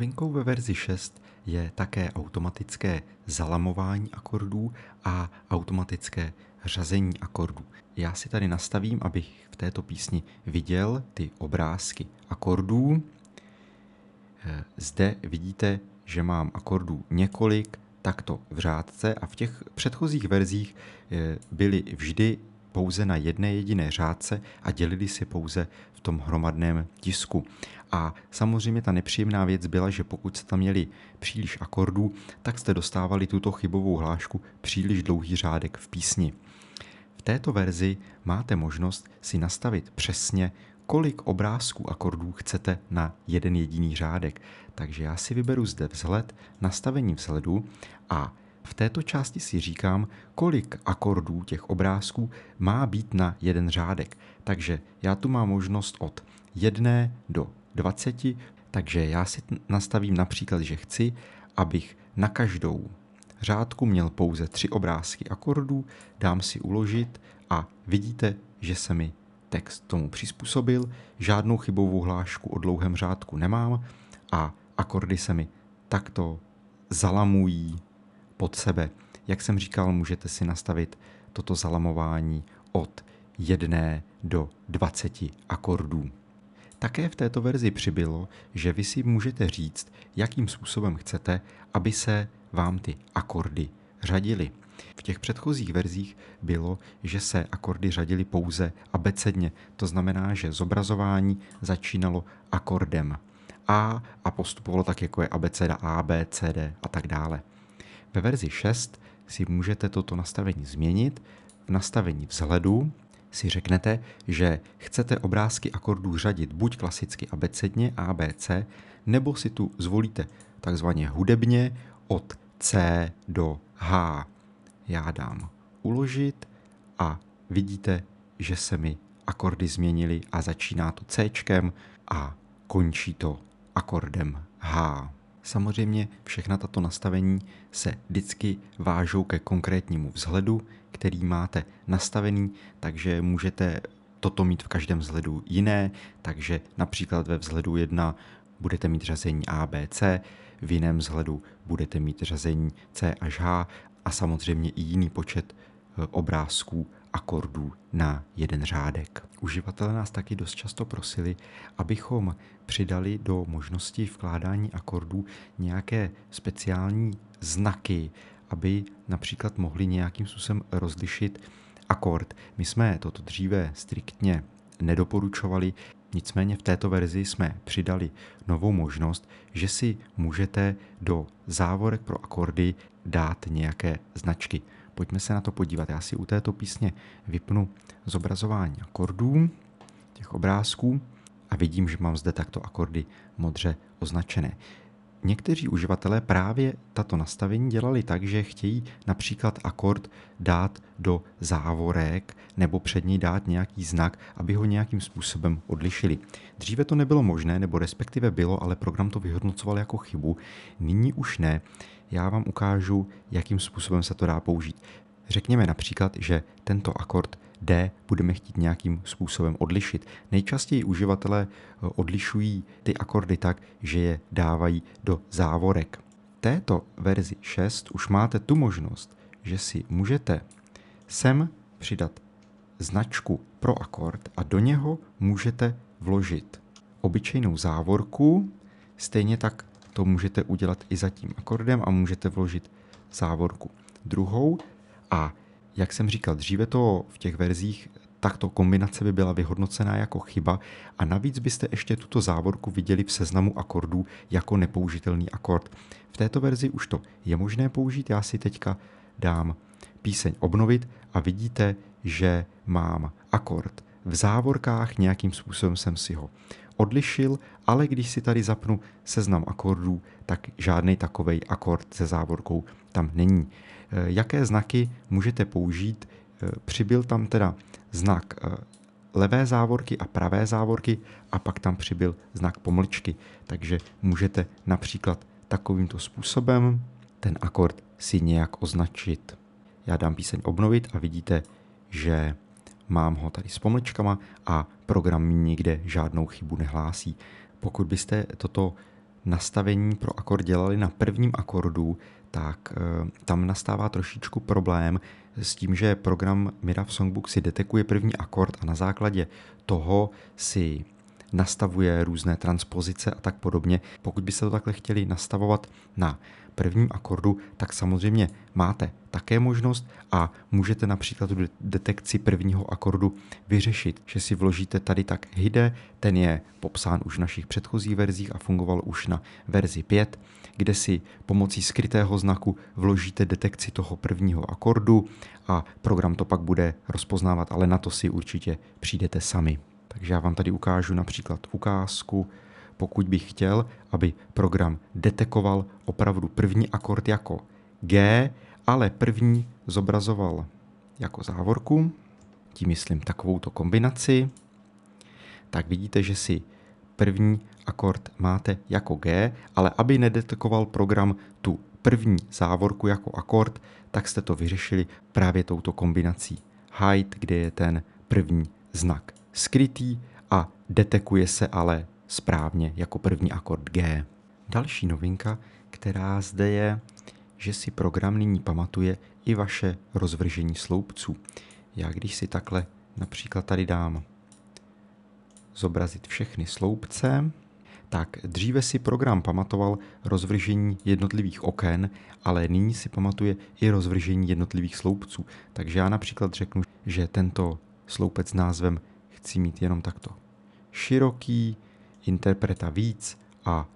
Novinkou ve verzi 6 je také automatické zalamování akordů a automatické řazení akordů. Já si tady nastavím, abych v této písni viděl ty obrázky akordů. Eh, zde vidíte, že mám akordů několik takto v řádce a v těch předchozích verzích eh, byly vždy pouze na jedné jediné řádce a dělili si pouze v tom hromadném tisku. A samozřejmě ta nepříjemná věc byla, že pokud jste tam měli příliš akordů, tak jste dostávali tuto chybovou hlášku příliš dlouhý řádek v písni. V této verzi máte možnost si nastavit přesně, kolik obrázků akordů chcete na jeden jediný řádek. Takže já si vyberu zde vzhled nastavení vzhledu a v této části si říkám, kolik akordů těch obrázků má být na jeden řádek. Takže já tu mám možnost od 1 do 20, takže já si nastavím například, že chci, abych na každou řádku měl pouze tři obrázky akordů, dám si uložit a vidíte, že se mi text tomu přizpůsobil, žádnou chybovou hlášku o dlouhém řádku nemám a akordy se mi takto zalamují pod sebe. Jak jsem říkal, můžete si nastavit toto zalamování od 1 do 20 akordů. Také v této verzi přibylo, že vy si můžete říct, jakým způsobem chcete, aby se vám ty akordy řadily. V těch předchozích verzích bylo, že se akordy řadily pouze abecedně, to znamená, že zobrazování začínalo akordem A a postupovalo tak, jako je abeceda A, B, C, D a tak dále. Ve verzi 6 si můžete toto nastavení změnit. V nastavení vzhledu si řeknete, že chcete obrázky akordů řadit buď klasicky abecedně ABC, nebo si tu zvolíte takzvaně hudebně od C do H. Já dám uložit a vidíte, že se mi akordy změnily a začíná to C a končí to akordem H. Samozřejmě všechna tato nastavení se vždycky vážou ke konkrétnímu vzhledu, který máte nastavený, takže můžete toto mít v každém vzhledu jiné, takže například ve vzhledu 1 budete mít řazení A, B, C, v jiném vzhledu budete mít řazení C až H a samozřejmě i jiný počet eh, obrázků akordů na jeden řádek. Uživatelé nás taky dost často prosili, abychom přidali do možnosti vkládání akordů nějaké speciální znaky, aby například mohli nějakým způsobem rozlišit akord. My jsme toto dříve striktně nedoporučovali, nicméně v této verzi jsme přidali novou možnost, že si můžete do závorek pro akordy dát nějaké značky. Pojďme se na to podívat. Já si u této písně vypnu zobrazování akordů, těch obrázků a vidím, že mám zde takto akordy modře označené. Někteří uživatelé právě tato nastavení dělali tak, že chtějí například akord dát do závorek nebo před něj dát nějaký znak, aby ho nějakým způsobem odlišili. Dříve to nebylo možné, nebo respektive bylo, ale program to vyhodnocoval jako chybu. Nyní už ne. Já vám ukážu, jakým způsobem se to dá použít. Řekněme například, že tento akord D budeme chtít nějakým způsobem odlišit. Nejčastěji uživatelé eh, odlišují ty akordy tak, že je dávají do závorek. Této verzi 6 už máte tu možnost, že si můžete sem přidat značku pro akord a do něho můžete vložit obyčejnou závorku, stejně tak to můžete udělat i za tím akordem a můžete vložit závorku druhou, a jak jsem říkal, dříve to v těch verzích takto kombinace by byla vyhodnocená jako chyba a navíc byste ještě tuto závorku viděli v seznamu akordů jako nepoužitelný akord. V této verzi už to je možné použít, já si teďka dám píseň obnovit a vidíte, že mám akord v závorkách, nějakým způsobem jsem si ho odlišil, ale když si tady zapnu seznam akordů, tak žádný takový akord se závorkou tam není. Eh, jaké znaky můžete použít. Eh, přibyl tam teda znak eh, levé závorky a pravé závorky a pak tam přibyl znak pomlčky. Takže můžete například takovýmto způsobem ten akord si nějak označit. Já dám píseň obnovit a vidíte, že mám ho tady s pomlčkama a program mi nikde žádnou chybu nehlásí. Pokud byste toto nastavení pro akord dělali na prvním akordu, tak eh, tam nastává trošičku problém s tím, že program Mira v Songbook si detekuje první akord a na základě toho si nastavuje různé transpozice a tak podobně. Pokud byste to takhle chtěli nastavovat na prvním akordu, tak samozřejmě máte také možnost a můžete například tu detekci prvního akordu vyřešit, že si vložíte tady tak hide, ten je popsán už v našich předchozích verzích a fungoval už na verzi 5, kde si pomocí skrytého znaku vložíte detekci toho prvního akordu a program to pak bude rozpoznávat, ale na to si určitě přijdete sami. Takže já vám tady ukážu například ukázku, pokud bych chtěl, aby program detekoval opravdu první akord jako G, ale první zobrazoval jako závorku, tím myslím takovouto kombinaci, tak vidíte, že si první akord máte jako G, ale aby nedetekoval program tu první závorku jako akord, tak jste to vyřešili právě touto kombinací hide, kde je ten první znak skrytý a detekuje se ale správně jako první akord G. Další novinka, která zde je, že si program nyní pamatuje i vaše rozvržení sloupců. Já když si takhle například tady dám zobrazit všechny sloupce, tak dříve si program pamatoval rozvržení jednotlivých oken, ale nyní si pamatuje i rozvržení jednotlivých sloupců. Takže já například řeknu, že tento sloupec s názvem chci mít jenom takto široký, interpreta víc a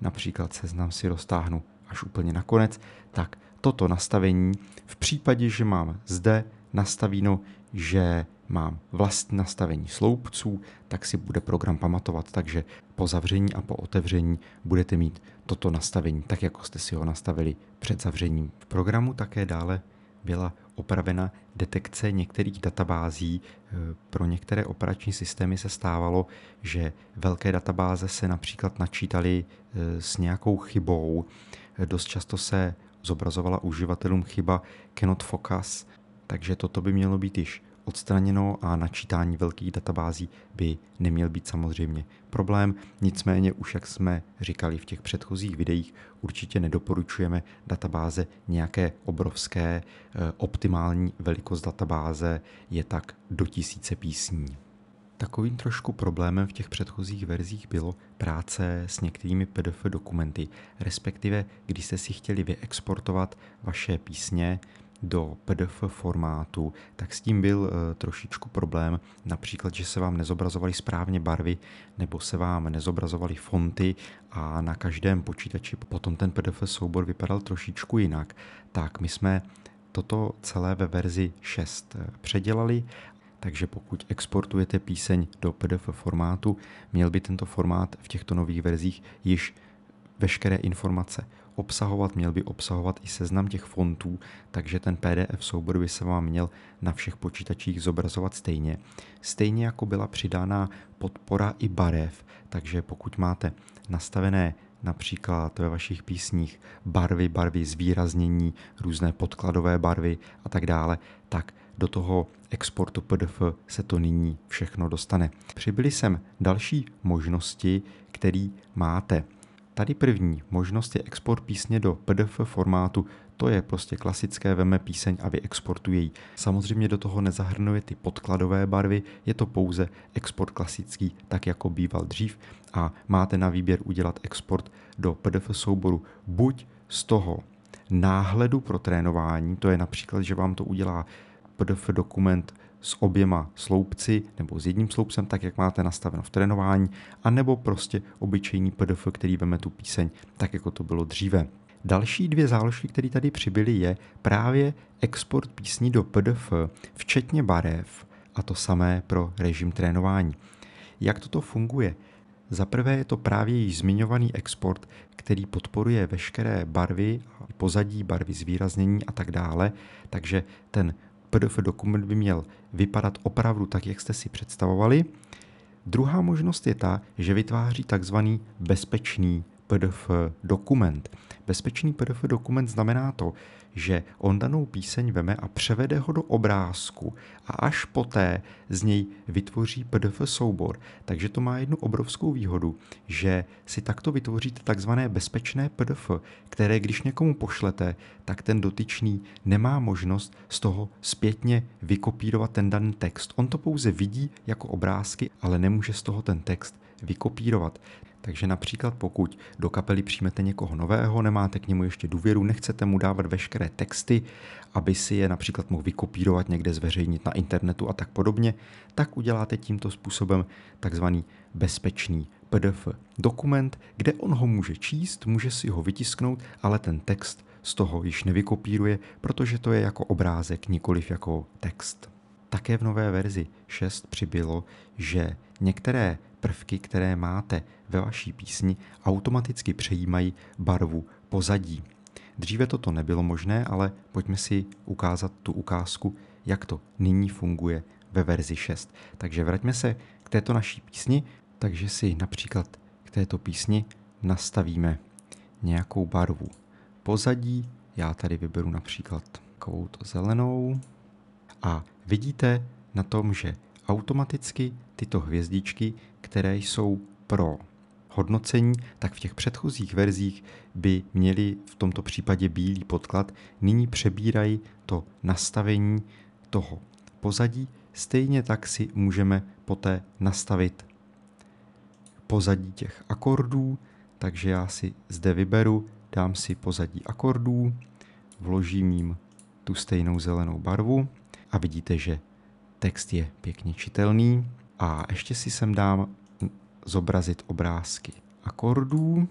například seznam si roztáhnu až úplně na konec, tak toto nastavení v případě, že mám zde nastavíno, že mám vlastní nastavení sloupců, tak si bude program pamatovat, takže po zavření a po otevření budete mít toto nastavení, tak jako jste si ho nastavili před zavřením. V programu také dále byla opravena detekce některých databází. E, pro některé operační systémy se stávalo, že velké databáze se například načítaly e, s nějakou chybou. E, dost často se zobrazovala uživatelům chyba cannot focus, takže toto by mělo být již odstraněno a načítání velkých databází by neměl být samozřejmě problém. Nicméně už jak jsme říkali v těch předchozích videích, určitě nedoporučujeme databáze nějaké obrovské. Eh, optimální velikost databáze je tak do tisíce písní. Takovým trošku problémem v těch předchozích verzích bylo práce s některými PDF dokumenty, respektive když jste si chtěli vyexportovat vaše písně, do PDF formátu, tak s tím byl eh, trošičku problém, například, že se vám nezobrazovaly správně barvy nebo se vám nezobrazovaly fonty a na každém počítači potom ten PDF soubor vypadal trošičku jinak. Tak my jsme toto celé ve verzi 6 eh, předělali takže pokud exportujete píseň do PDF formátu, měl by tento formát v těchto nových verzích již veškeré informace obsahovat, měl by obsahovat i seznam těch fontů, takže ten PDF soubor by se vám měl na všech počítačích zobrazovat stejně. Stejně jako byla přidána podpora i barev, takže pokud máte nastavené například ve vašich písních barvy, barvy zvýraznění, různé podkladové barvy a tak dále, tak do toho exportu PDF se to nyní všechno dostane. Přibyly sem další možnosti, které máte. Tady první možnost je export písně do PDF formátu. To je prostě klasické, veme píseň a vyexportuje ji. Samozřejmě do toho nezahrnuje ty podkladové barvy, je to pouze export klasický, tak jako býval dřív a máte na výběr udělat export do PDF souboru buď z toho náhledu pro trénování, to je například, že vám to udělá PDF dokument s oběma sloupci nebo s jedním sloupcem, tak jak máte nastaveno v trénování, anebo prostě obyčejný PDF, který veme tu píseň, tak jako to bylo dříve. Další dvě záložky, které tady přibyly, je právě export písní do PDF, včetně barev, a to samé pro režim trénování. Jak toto funguje? Za prvé je to právě již zmiňovaný export, který podporuje veškeré barvy, pozadí, barvy zvýraznění a tak dále, takže ten PDF dokument by měl vypadat opravdu tak, jak jste si představovali. Druhá možnost je ta, že vytváří takzvaný bezpečný PDF dokument. Bezpečný PDF dokument znamená to, že on danou píseň veme a převede ho do obrázku a až poté z něj vytvoří PDF soubor. Takže to má jednu obrovskou výhodu, že si takto vytvoříte takzvané bezpečné PDF, které když někomu pošlete, tak ten dotyčný nemá možnost z toho zpětně vykopírovat ten daný text. On to pouze vidí jako obrázky, ale nemůže z toho ten text vykopírovat. Takže například pokud do kapely přijmete někoho nového, nemáte k němu ještě důvěru, nechcete mu dávat veškeré texty, aby si je například mohl vykopírovat někde, zveřejnit na internetu a tak podobně, tak uděláte tímto způsobem takzvaný bezpečný PDF dokument, kde on ho může číst, může si ho vytisknout, ale ten text z toho již nevykopíruje, protože to je jako obrázek, nikoliv jako text. Také v nové verzi 6 přibylo, že některé prvky, které máte ve vaší písni, automaticky přejímají barvu pozadí. Dříve toto nebylo možné, ale pojďme si ukázat tu ukázku, jak to nyní funguje ve verzi 6. Takže vraťme se k této naší písni, takže si například k této písni nastavíme nějakou barvu pozadí. Já tady vyberu například takovou zelenou. A vidíte na tom, že automaticky tyto hvězdičky které jsou pro hodnocení, tak v těch předchozích verzích by měli v tomto případě bílý podklad. Nyní přebírají to nastavení toho pozadí. Stejně tak si můžeme poté nastavit pozadí těch akordů, takže já si zde vyberu, dám si pozadí akordů, vložím jim tu stejnou zelenou barvu a vidíte, že text je pěkně čitelný. A ještě si sem dám zobrazit obrázky akordů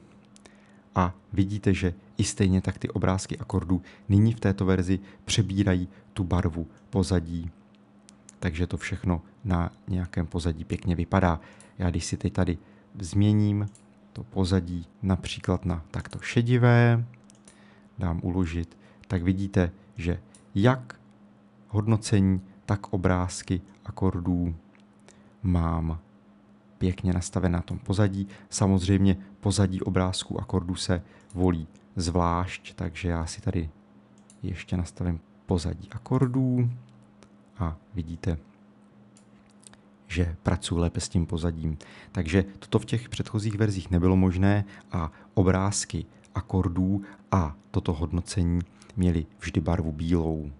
a vidíte, že i stejně tak ty obrázky akordů nyní v této verzi přebírají tu barvu pozadí. Takže to všechno na nějakém pozadí pěkně vypadá. Já když si teď tady změním to pozadí například na takto šedivé, dám uložit, tak vidíte, že jak hodnocení, tak obrázky akordů mám pěkně nastavené na tom pozadí. Samozřejmě pozadí obrázků akordů se volí zvlášť, takže já si tady ještě nastavím pozadí akordů a vidíte, že pracuji lépe s tím pozadím. Takže toto v těch předchozích verzích nebylo možné a obrázky akordů a toto hodnocení měly vždy barvu bílou.